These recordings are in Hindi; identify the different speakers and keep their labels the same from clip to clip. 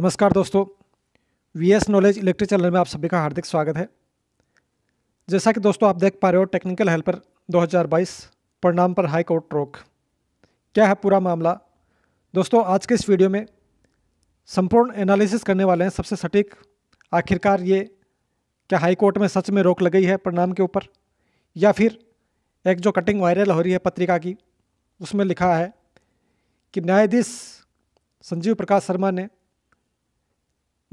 Speaker 1: नमस्कार दोस्तों V S knowledge electric channel में आप सभी का हार्दिक स्वागत है जैसा कि दोस्तों आप देख पा रहे हो टेक्निकल हेल्पर 2022 परिणाम पर हाई कोर्ट रोक क्या है पूरा मामला दोस्तों आज के इस वीडियो में संपूर्ण एनालिसिस करने वाले हैं सबसे सटीक आखिरकार ये क्या हाई कोर्ट में सच में रोक लगी है परिणाम के ऊपर या फिर एक जो कटिंग वायरल हो रही है पत्रिका की उसमें लिखा है कि न्यायाधीश संजीव प्रकाश शर्मा ने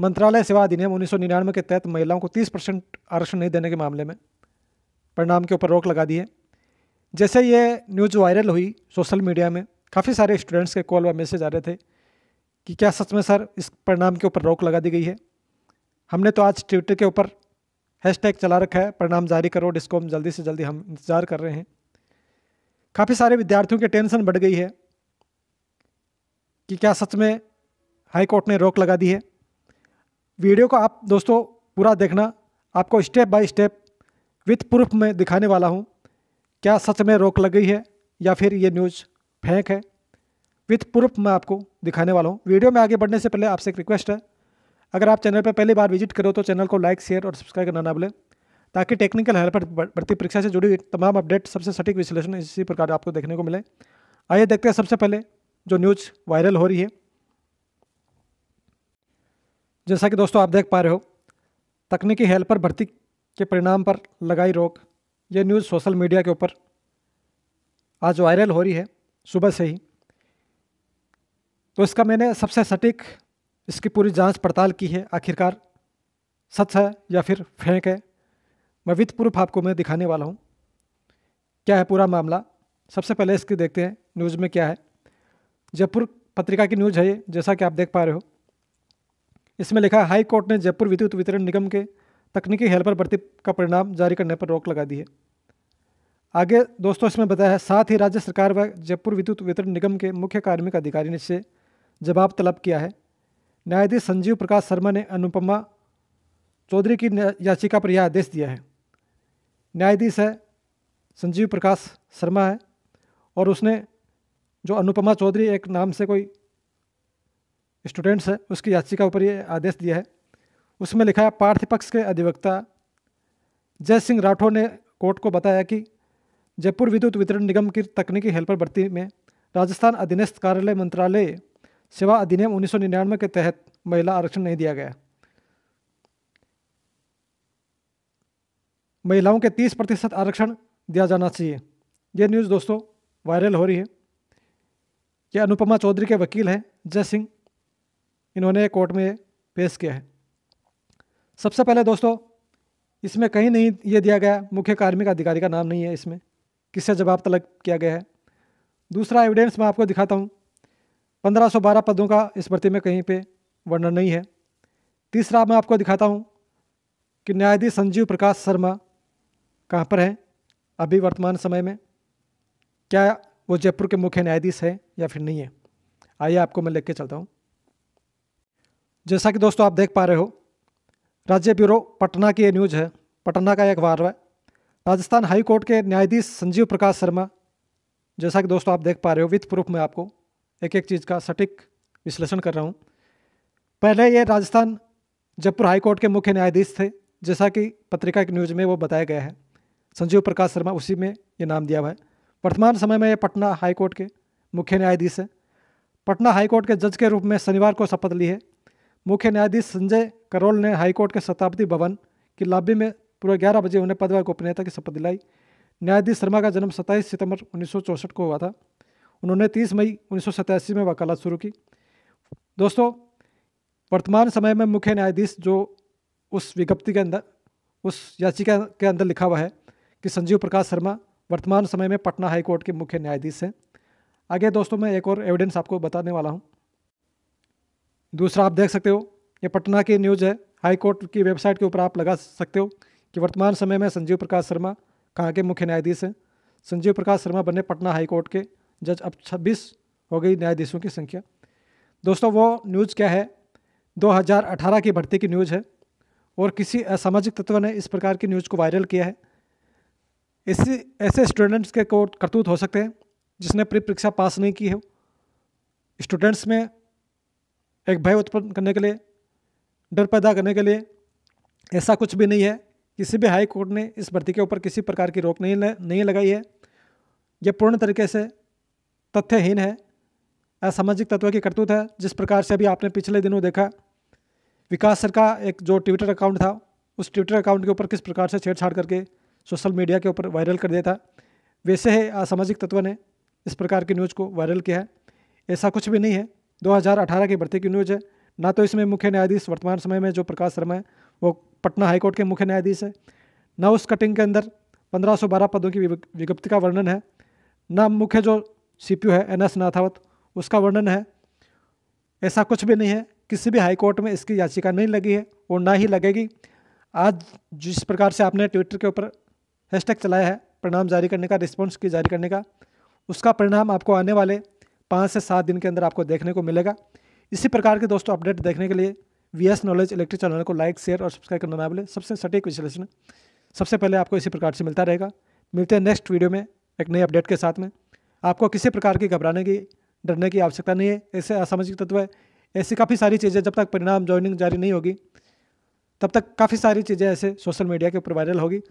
Speaker 1: मंत्रालय सेवा अधिनियम उन्नीस के तहत महिलाओं को 30 परसेंट आरक्षण नहीं देने के मामले में परिणाम के ऊपर रोक लगा दी है जैसे ये न्यूज़ वायरल हुई सोशल मीडिया में काफ़ी सारे स्टूडेंट्स के कॉल व मैसेज आ रहे थे कि क्या सच में सर इस परिणाम के ऊपर रोक लगा दी गई है हमने तो आज ट्विटर के ऊपर हैशटैग चला रखा है परिणाम जारी करो जिसको हम जल्दी से जल्दी हम इंतज़ार कर रहे हैं काफ़ी सारे विद्यार्थियों की टेंशन बढ़ गई है कि क्या सच में हाई कोर्ट ने रोक लगा दी है वीडियो को आप दोस्तों पूरा देखना आपको step by step with proof में दिखाने वाला हूँ क्या सच में रोक लग गई है या फिर ये न्यूज़ फेंक है विथ प्रूफ मैं आपको दिखाने वाला हूँ वीडियो में आगे बढ़ने से पहले आपसे एक रिक्वेस्ट है अगर आप चैनल पर पहली बार विजिट करो तो चैनल को लाइक शेयर और सब्सक्राइब करना ना भूलें ताकि टेक्निकल हेल्पर भर्ती परीक्षा से जुड़ी तमाम अपडेट सबसे सटीक विश्लेषण इसी प्रकार आपको देखने को मिले आइए देखते हैं सबसे पहले जो न्यूज़ वायरल हो रही है जैसा कि दोस्तों आप देख पा रहे हो तकनीकी हेल्पर भर्ती के परिणाम पर लगाई रोक ये न्यूज़ सोशल मीडिया के ऊपर आज वायरल हो रही है सुबह से ही तो इसका मैंने सबसे सटीक इसकी पूरी जांच पड़ताल की है आखिरकार सच है या फिर फेंक है मैं विथ प्रूफ आपको मैं दिखाने वाला हूँ क्या है पूरा मामला सबसे पहले इसकी देखते हैं न्यूज़ में क्या है जयपुर पत्रिका की न्यूज़ है ये जैसा कि आप देख पा रहे हो इसमें लिखा हाई कोर्ट ने जयपुर विद्युत वितरण निगम के तकनीकी हेल्पर भर्ती का परिणाम जारी करने पर रोक लगा दी है आगे दोस्तों इसमें बताया है साथ ही राज्य सरकार व जयपुर विद्युत वितरण निगम के मुख्य कार्मिक अधिकारी ने इससे जवाब तलब किया है न्यायाधीश संजीव प्रकाश शर्मा ने अनुपमा चौधरी की याचिका पर यह आदेश दिया है न्यायाधीश है संजीव प्रकाश शर्मा है और उसने जो अनुपमा चौधरी एक नाम से कोई स्टूडेंट्स है उसकी याचिका ऊपर ये आदेश दिया है उसमें लिखा है पार्थ पक्ष के अधिवक्ता जय सिंह राठौर ने कोर्ट को बताया कि जयपुर विद्युत वितरण निगम की तकनीकी हेल्पर भर्ती में राजस्थान अधीनस्थ कार्यालय मंत्रालय सेवा अधिनियम उन्नीस के तहत महिला आरक्षण नहीं दिया गया महिलाओं के 30 प्रतिशत आरक्षण दिया जाना चाहिए ये न्यूज़ दोस्तों वायरल हो रही है यह अनुपमा चौधरी के वकील हैं जय सिंह इन्होंने कोर्ट में पेश किया है सबसे पहले दोस्तों इसमें कहीं नहीं ये दिया गया मुख्य कार्मिक अधिकारी का नाम नहीं है इसमें किससे जवाब तलब किया गया है दूसरा एविडेंस मैं आपको दिखाता हूँ 1512 पदों का इस भर्ती में कहीं पे वर्णन नहीं है तीसरा मैं आपको दिखाता हूँ कि न्यायाधीश संजीव प्रकाश शर्मा कहाँ पर हैं अभी वर्तमान समय में क्या वो जयपुर के मुख्य न्यायाधीश हैं या फिर नहीं है आइए आपको मैं लेके चलता हूँ जैसा कि दोस्तों आप देख पा रहे हो राज्य ब्यूरो पटना की ये न्यूज़ है पटना का एक अखबार है राजस्थान हाई कोर्ट के न्यायाधीश संजीव प्रकाश शर्मा जैसा कि दोस्तों आप देख पा रहे हो विथ प्रूफ में आपको एक एक चीज़ का सटीक विश्लेषण कर रहा हूँ पहले ये राजस्थान जयपुर हाईकोर्ट के मुख्य न्यायाधीश थे जैसा कि पत्रिका की न्यूज़ में वो बताया गया है संजीव प्रकाश शर्मा उसी में ये नाम दिया हुआ है वर्तमान समय में ये पटना हाईकोर्ट के मुख्य न्यायाधीश हैं पटना हाईकोर्ट के जज के रूप में शनिवार को शपथ ली है मुख्य न्यायाधीश संजय करोल ने हाईकोर्ट के शताब्दी भवन की लॉबी में पूरे ग्यारह बजे उन्हें पद व गोपनीयता की शपथ दिलाई न्यायाधीश शर्मा का जन्म सत्ताईस सितंबर उन्नीस को हुआ था उन्होंने 30 मई उन्नीस में वकालत शुरू की दोस्तों वर्तमान समय में मुख्य न्यायाधीश जो उस विज्ञप्ति के अंदर उस याचिका के अंदर लिखा हुआ है कि संजीव प्रकाश शर्मा वर्तमान समय में पटना हाईकोर्ट के मुख्य न्यायाधीश हैं आगे दोस्तों मैं एक और एविडेंस आपको बताने वाला हूँ दूसरा आप देख सकते हो ये पटना की न्यूज़ है हाई कोर्ट की वेबसाइट के ऊपर आप लगा सकते हो कि वर्तमान समय में संजीव प्रकाश शर्मा कहाँ के मुख्य न्यायाधीश हैं संजीव प्रकाश शर्मा बने पटना हाई कोर्ट के जज अब 26 हो गई न्यायाधीशों की संख्या दोस्तों वो न्यूज़ क्या है 2018 की भर्ती की न्यूज़ है और किसी असामाजिक तत्व ने इस प्रकार की न्यूज़ को वायरल किया है इसी ऐसे स्टूडेंट्स के कोर्ट करतूत हो सकते हैं जिसने प्री परीक्षा पास नहीं की हो स्टूडेंट्स में एक भय उत्पन्न करने के लिए डर पैदा करने के लिए ऐसा कुछ भी नहीं है किसी भी हाई कोर्ट ने इस भर्ती के ऊपर किसी प्रकार की रोक नहीं ल, नहीं लगाई है यह पूर्ण तरीके से तथ्यहीन है असामाजिक तत्व की करतूत है जिस प्रकार से अभी आपने पिछले दिनों देखा विकास सर का एक जो ट्विटर अकाउंट था उस ट्विटर अकाउंट के ऊपर किस प्रकार से छेड़छाड़ करके सोशल मीडिया के ऊपर वायरल कर दिया था वैसे ही असामाजिक तत्व ने इस प्रकार की न्यूज़ को वायरल किया है ऐसा कुछ भी नहीं है 2018 की भर्ती की न्यूज़ है ना तो इसमें मुख्य न्यायाधीश वर्तमान समय में जो प्रकाश शर्मा है वो पटना हाईकोर्ट के मुख्य न्यायाधीश है ना उस कटिंग के अंदर 1512 पदों की विज्ञप्ति का वर्णन है ना मुख्य जो सीपीयू है एन एस नाथावत उसका वर्णन है ऐसा कुछ भी नहीं है किसी भी हाईकोर्ट में इसकी याचिका नहीं लगी है और ना ही लगेगी आज जिस प्रकार से आपने ट्विटर के ऊपर हैशटैग चलाया है परिणाम जारी करने का रिस्पॉन्स की जारी करने का उसका परिणाम आपको आने वाले पाँच से सात दिन के अंदर आपको देखने को मिलेगा इसी प्रकार के दोस्तों अपडेट देखने के लिए V S knowledge electric channel को लाइक शेयर और सब्सक्राइब करना ना भूलें सबसे सटीक विश्लेषण सबसे पहले आपको इसी प्रकार से मिलता रहेगा मिलते हैं नेक्स्ट वीडियो में एक नए अपडेट के साथ में आपको किसी प्रकार की घबराने की डरने की आवश्यकता नहीं है ऐसे असामाजिक तत्व है ऐसी काफ़ी सारी चीज़ें जब तक परिणाम ज्वाइनिंग जारी नहीं होगी तब तक काफ़ी सारी चीज़ें ऐसे सोशल मीडिया के ऊपर वायरल होगी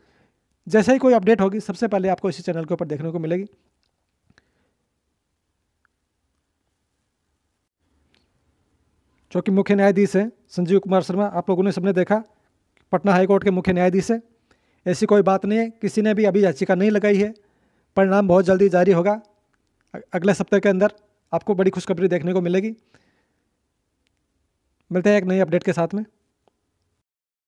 Speaker 1: जैसे ही कोई अपडेट होगी सबसे पहले आपको इसी चैनल के ऊपर देखने को मिलेगी जो कि मुख्य न्यायाधीश हैं संजीव कुमार शर्मा आप लोगों ने सबने देखा पटना हाईकोर्ट के मुख्य न्यायाधीश हैं ऐसी कोई बात नहीं है किसी ने भी अभी याचिका नहीं लगाई है परिणाम बहुत जल्दी जारी होगा अगले सप्ताह के अंदर आपको बड़ी खुशखबरी देखने को मिलेगी मिलते हैं एक नई अपडेट के साथ में